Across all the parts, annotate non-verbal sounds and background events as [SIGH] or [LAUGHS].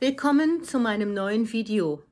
Willkommen zu meinem neuen Video.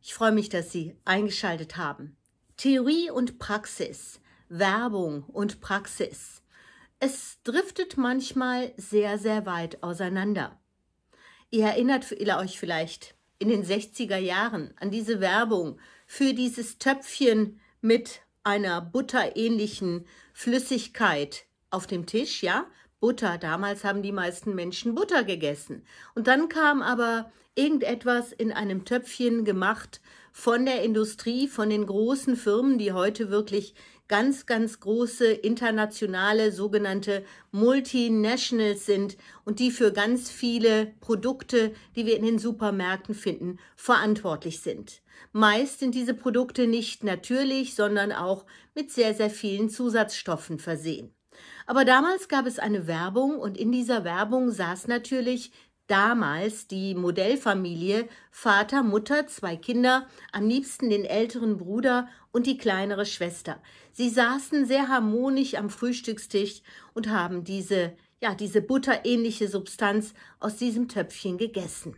Ich freue mich, dass Sie eingeschaltet haben. Theorie und Praxis, Werbung und Praxis. Es driftet manchmal sehr, sehr weit auseinander. Ihr erinnert euch vielleicht in den 60er Jahren an diese Werbung für dieses Töpfchen mit einer butterähnlichen Flüssigkeit auf dem Tisch, ja? Butter. Damals haben die meisten Menschen Butter gegessen. Und dann kam aber irgendetwas in einem Töpfchen gemacht von der Industrie, von den großen Firmen, die heute wirklich ganz, ganz große internationale sogenannte Multinationals sind und die für ganz viele Produkte, die wir in den Supermärkten finden, verantwortlich sind. Meist sind diese Produkte nicht natürlich, sondern auch mit sehr, sehr vielen Zusatzstoffen versehen. Aber damals gab es eine Werbung und in dieser Werbung saß natürlich damals die Modellfamilie Vater, Mutter, zwei Kinder, am liebsten den älteren Bruder und die kleinere Schwester. Sie saßen sehr harmonisch am Frühstückstisch und haben diese ja, diese butterähnliche Substanz aus diesem Töpfchen gegessen.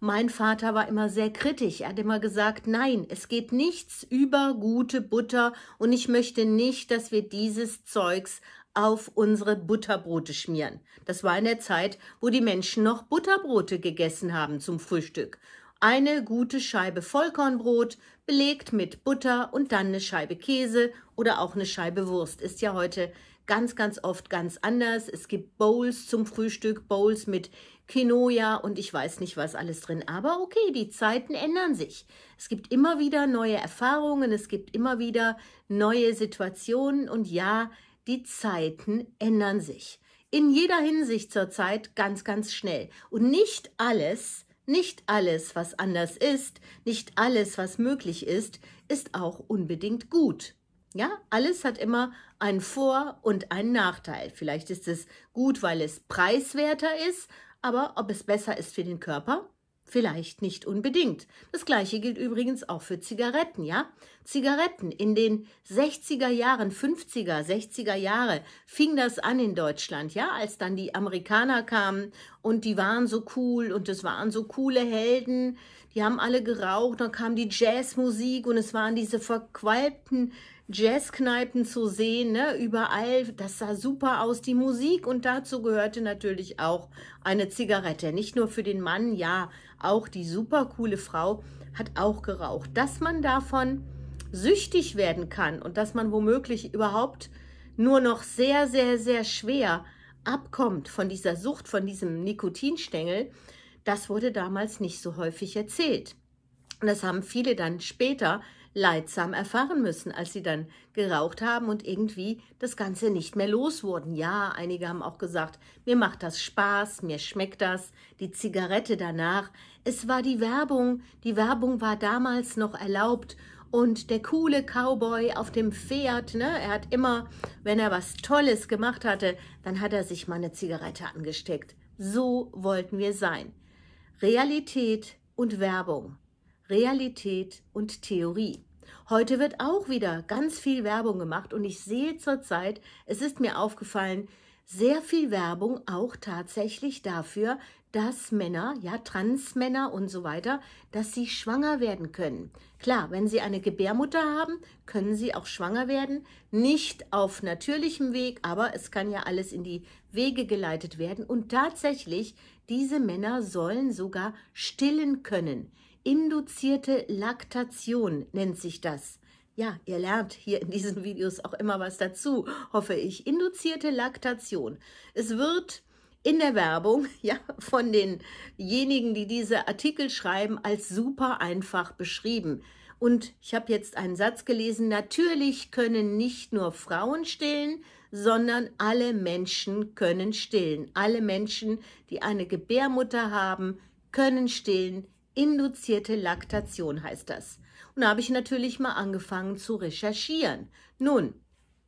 Mein Vater war immer sehr kritisch. Er hat immer gesagt, nein, es geht nichts über gute Butter und ich möchte nicht, dass wir dieses Zeugs auf unsere Butterbrote schmieren. Das war in der Zeit, wo die Menschen noch Butterbrote gegessen haben zum Frühstück. Eine gute Scheibe Vollkornbrot, belegt mit Butter und dann eine Scheibe Käse oder auch eine Scheibe Wurst. Ist ja heute ganz, ganz oft ganz anders. Es gibt Bowls zum Frühstück, Bowls mit Quinoa und ich weiß nicht, was alles drin. Aber okay, die Zeiten ändern sich. Es gibt immer wieder neue Erfahrungen, es gibt immer wieder neue Situationen und ja, die Zeiten ändern sich. In jeder Hinsicht zurzeit ganz, ganz schnell. Und nicht alles, nicht alles, was anders ist, nicht alles, was möglich ist, ist auch unbedingt gut. Ja, alles hat immer einen Vor- und einen Nachteil. Vielleicht ist es gut, weil es preiswerter ist, aber ob es besser ist für den Körper, Vielleicht nicht unbedingt. Das gleiche gilt übrigens auch für Zigaretten, ja? Zigaretten in den 60er Jahren, 50er, 60er Jahre fing das an in Deutschland, ja, als dann die Amerikaner kamen und die waren so cool und es waren so coole Helden, die haben alle geraucht, dann kam die Jazzmusik und es waren diese verqualmten Jazzkneipen zu sehen, ne? überall. Das sah super aus, die Musik. Und dazu gehörte natürlich auch eine Zigarette. Nicht nur für den Mann, ja, auch die super coole Frau hat auch geraucht. Dass man davon süchtig werden kann und dass man womöglich überhaupt nur noch sehr, sehr, sehr schwer abkommt von dieser Sucht, von diesem Nikotinstängel, das wurde damals nicht so häufig erzählt. Und das haben viele dann später leidsam erfahren müssen, als sie dann geraucht haben und irgendwie das Ganze nicht mehr los wurden. Ja, einige haben auch gesagt, mir macht das Spaß, mir schmeckt das, die Zigarette danach. Es war die Werbung, die Werbung war damals noch erlaubt und der coole Cowboy auf dem Pferd, ne, er hat immer, wenn er was Tolles gemacht hatte, dann hat er sich mal eine Zigarette angesteckt. So wollten wir sein. Realität und Werbung. Realität und Theorie. Heute wird auch wieder ganz viel Werbung gemacht und ich sehe zurzeit, es ist mir aufgefallen, sehr viel Werbung auch tatsächlich dafür, dass Männer, ja, Transmänner und so weiter, dass sie schwanger werden können. Klar, wenn sie eine Gebärmutter haben, können sie auch schwanger werden. Nicht auf natürlichem Weg, aber es kann ja alles in die Wege geleitet werden. Und tatsächlich, diese Männer sollen sogar stillen können. Induzierte Laktation nennt sich das. Ja, ihr lernt hier in diesen Videos auch immer was dazu, hoffe ich. Induzierte Laktation. Es wird in der Werbung [LAUGHS] ja, von denjenigen, die diese Artikel schreiben, als super einfach beschrieben. Und ich habe jetzt einen Satz gelesen, natürlich können nicht nur Frauen stillen, sondern alle Menschen können stillen. Alle Menschen, die eine Gebärmutter haben, können stillen, Induzierte Laktation heißt das. Und da habe ich natürlich mal angefangen zu recherchieren. Nun,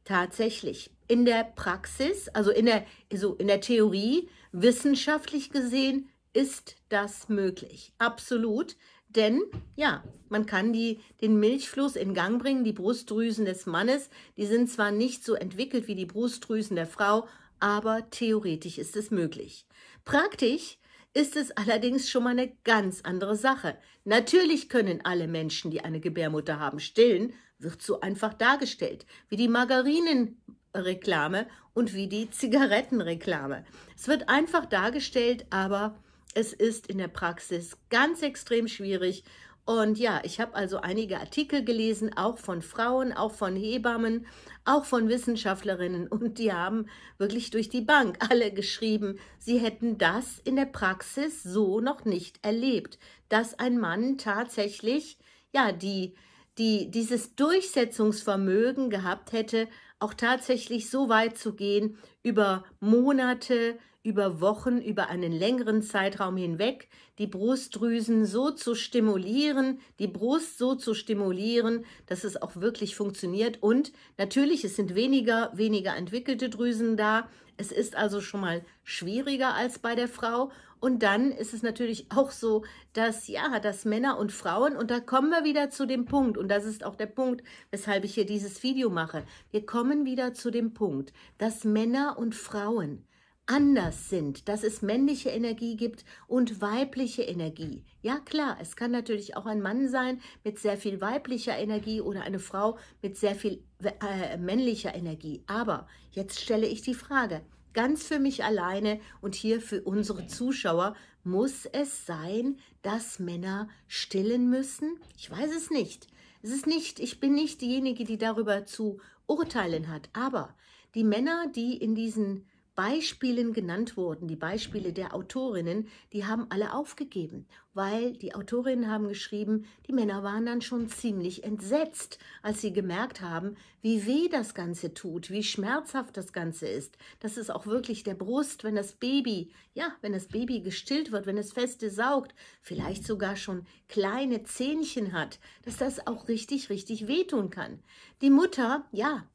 tatsächlich, in der Praxis, also in der, so also in der Theorie, wissenschaftlich gesehen, ist das möglich. Absolut. Denn ja, man kann die, den Milchfluss in Gang bringen. Die Brustdrüsen des Mannes, die sind zwar nicht so entwickelt wie die Brustdrüsen der Frau, aber theoretisch ist es möglich. Praktisch ist es allerdings schon mal eine ganz andere Sache. Natürlich können alle Menschen, die eine Gebärmutter haben, stillen, wird so einfach dargestellt, wie die Margarinenreklame und wie die Zigarettenreklame. Es wird einfach dargestellt, aber es ist in der Praxis ganz extrem schwierig und ja, ich habe also einige Artikel gelesen, auch von Frauen, auch von Hebammen, auch von Wissenschaftlerinnen. [LAUGHS] Und die haben wirklich durch die Bank alle geschrieben, sie hätten das in der Praxis so noch nicht erlebt, dass ein Mann tatsächlich, ja, die, die dieses Durchsetzungsvermögen gehabt hätte, auch tatsächlich so weit zu gehen, über Monate, über Wochen, über einen längeren Zeitraum hinweg die Brustdrüsen so zu stimulieren, die Brust so zu stimulieren, dass es auch wirklich funktioniert. Und natürlich, es sind weniger, weniger entwickelte Drüsen da. Es ist also schon mal schwieriger als bei der Frau. Und dann ist es natürlich auch so, dass ja, dass Männer und Frauen, und da kommen wir wieder zu dem Punkt, und das ist auch der Punkt, weshalb ich hier dieses Video mache, wir kommen wieder zu dem Punkt, dass Männer und Frauen anders sind, dass es männliche Energie gibt und weibliche Energie. Ja klar, es kann natürlich auch ein Mann sein mit sehr viel weiblicher Energie oder eine Frau mit sehr viel äh, männlicher Energie. Aber jetzt stelle ich die Frage, ganz für mich alleine und hier für unsere Zuschauer, muss es sein, dass Männer stillen müssen? Ich weiß es nicht. Es ist nicht, ich bin nicht diejenige, die darüber zu urteilen hat, aber die Männer, die in diesen Beispielen genannt wurden, die Beispiele der Autorinnen, die haben alle aufgegeben, weil die Autorinnen haben geschrieben, die Männer waren dann schon ziemlich entsetzt, als sie gemerkt haben, wie weh das Ganze tut, wie schmerzhaft das Ganze ist. Das ist auch wirklich der Brust, wenn das Baby, ja, wenn das Baby gestillt wird, wenn es feste saugt, vielleicht sogar schon kleine Zähnchen hat, dass das auch richtig, richtig wehtun kann. Die Mutter, ja,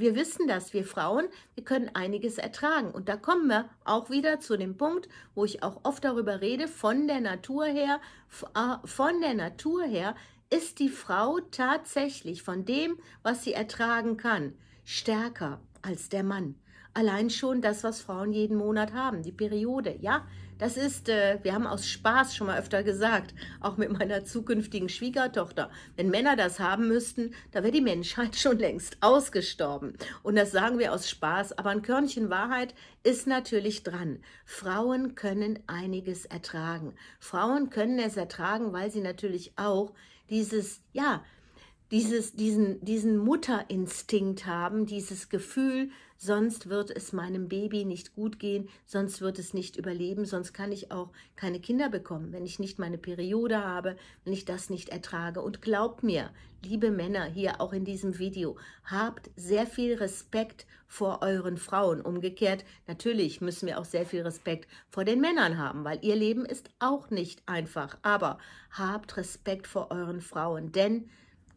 wir wissen das, wir Frauen, wir können einiges ertragen. Und da kommen wir auch wieder zu dem Punkt, wo ich auch oft darüber rede, von der Natur her, ah, von der Natur her ist die Frau tatsächlich von dem, was sie ertragen kann, stärker als der Mann. Allein schon das, was Frauen jeden Monat haben, die Periode, ja. Das ist, äh, wir haben aus Spaß schon mal öfter gesagt, auch mit meiner zukünftigen Schwiegertochter, wenn Männer das haben müssten, da wäre die Menschheit [LAUGHS] schon längst ausgestorben. Und das sagen wir aus Spaß, aber ein Körnchen Wahrheit ist natürlich dran. Frauen können einiges ertragen. Frauen können es ertragen, weil sie natürlich auch dieses, ja, dieses, diesen, diesen Mutterinstinkt haben, dieses Gefühl, sonst wird es meinem Baby nicht gut gehen, sonst wird es nicht überleben, sonst kann ich auch keine Kinder bekommen, wenn ich nicht meine Periode habe, wenn ich das nicht ertrage. Und glaubt mir, liebe Männer hier auch in diesem Video, habt sehr viel Respekt vor euren Frauen. Umgekehrt, natürlich müssen wir auch sehr viel Respekt vor den Männern haben, weil ihr Leben ist auch nicht einfach. Aber habt Respekt vor euren Frauen, denn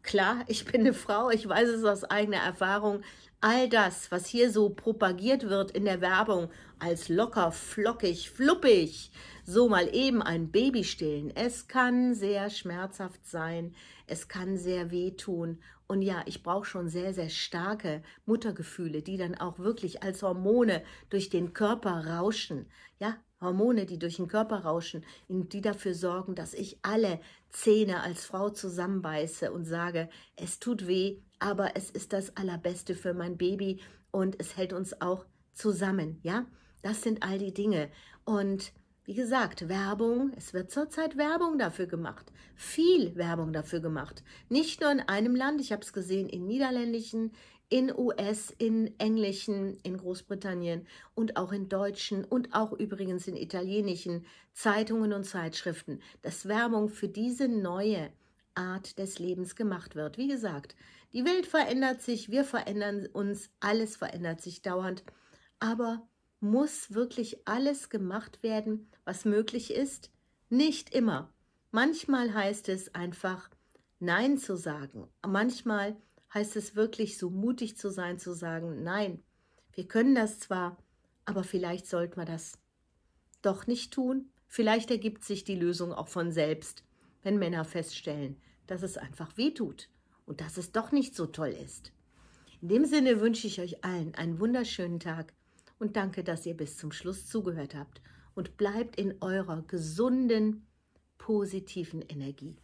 Klar, ich bin eine Frau, ich weiß es aus eigener Erfahrung. All das, was hier so propagiert wird in der Werbung als locker, flockig, fluppig, so mal eben ein Baby stillen, es kann sehr schmerzhaft sein, es kann sehr wehtun. Und ja, ich brauche schon sehr, sehr starke Muttergefühle, die dann auch wirklich als Hormone durch den Körper rauschen. Ja, Hormone, die durch den Körper rauschen und die dafür sorgen, dass ich alle Zähne als Frau zusammenbeiße und sage, es tut weh, aber es ist das Allerbeste für mein Baby und es hält uns auch zusammen, ja? Das sind all die Dinge. Und wie gesagt, Werbung, es wird zurzeit Werbung dafür gemacht, viel Werbung dafür gemacht. Nicht nur in einem Land, ich habe es gesehen, in niederländischen, in US, in englischen, in Großbritannien und auch in deutschen und auch übrigens in italienischen Zeitungen und Zeitschriften, dass Werbung für diese neue Art des Lebens gemacht wird. Wie gesagt, die Welt verändert sich, wir verändern uns, alles verändert sich dauernd, aber muss wirklich alles gemacht werden, was möglich ist? Nicht immer. Manchmal heißt es einfach Nein zu sagen. Manchmal heißt es wirklich so mutig zu sein, zu sagen Nein. Wir können das zwar, aber vielleicht sollte man das doch nicht tun. Vielleicht ergibt sich die Lösung auch von selbst, wenn Männer feststellen, dass es einfach weh tut und dass es doch nicht so toll ist. In dem Sinne wünsche ich euch allen einen wunderschönen Tag und danke, dass ihr bis zum Schluss zugehört habt und bleibt in eurer gesunden, positiven Energie.